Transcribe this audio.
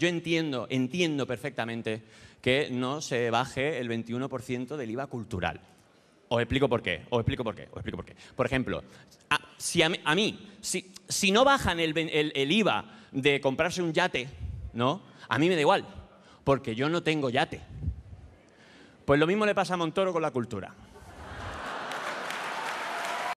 Yo entiendo, entiendo perfectamente que no se baje el 21% del IVA cultural. Os explico por qué, os explico por qué, os explico por qué. Por ejemplo, si a, mí, si, no bajan el, el, IVA de comprarse un yate, ¿no? A mí me da igual, porque yo no tengo yate. Pues lo mismo le pasa a Montoro con la cultura.